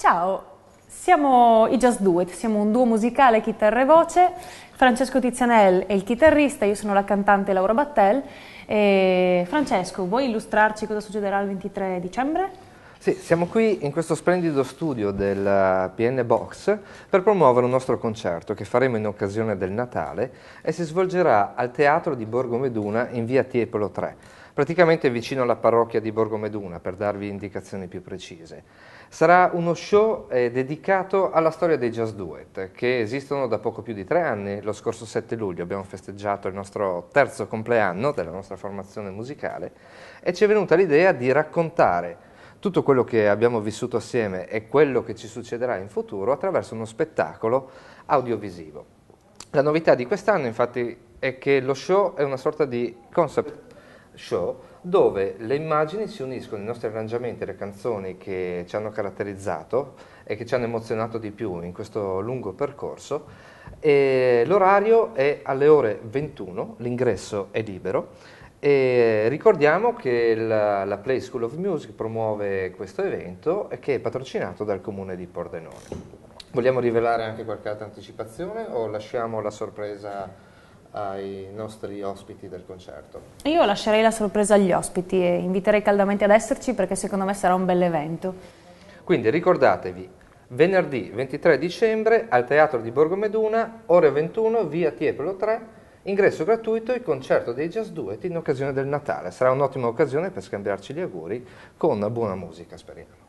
Ciao, siamo i Just Duet, siamo un duo musicale chitarra e voce, Francesco Tizianel è il chitarrista, io sono la cantante Laura Battel. E Francesco, vuoi illustrarci cosa succederà il 23 dicembre? Sì, siamo qui in questo splendido studio del PN Box per promuovere un nostro concerto che faremo in occasione del Natale e si svolgerà al Teatro di Borgo Meduna in via Tiepolo 3 praticamente vicino alla parrocchia di Borgomeduna, per darvi indicazioni più precise. Sarà uno show eh, dedicato alla storia dei Jazz Duet, che esistono da poco più di tre anni. Lo scorso 7 luglio abbiamo festeggiato il nostro terzo compleanno della nostra formazione musicale e ci è venuta l'idea di raccontare tutto quello che abbiamo vissuto assieme e quello che ci succederà in futuro attraverso uno spettacolo audiovisivo. La novità di quest'anno infatti è che lo show è una sorta di concept show dove le immagini si uniscono ai nostri arrangiamenti, alle canzoni che ci hanno caratterizzato e che ci hanno emozionato di più in questo lungo percorso. l'orario è alle ore 21, l'ingresso è libero. E ricordiamo che la, la, Play School of Music promuove questo evento che è patrocinato dal comune di Pordenone. Vogliamo rivelare anche qualche altra anticipazione o lasciamo la sorpresa? ai nostri ospiti del concerto. Io lascerei la sorpresa agli ospiti e inviterei caldamente ad esserci perché secondo me sarà un bel evento. Quindi ricordatevi, venerdì 23 dicembre al Teatro di Borgo Meduna, ore 21, via Tiepolo 3, ingresso gratuito il concerto dei Jazz Duet in occasione del Natale. Sarà un'ottima occasione per scambiarci gli auguri con buona musica, speriamo.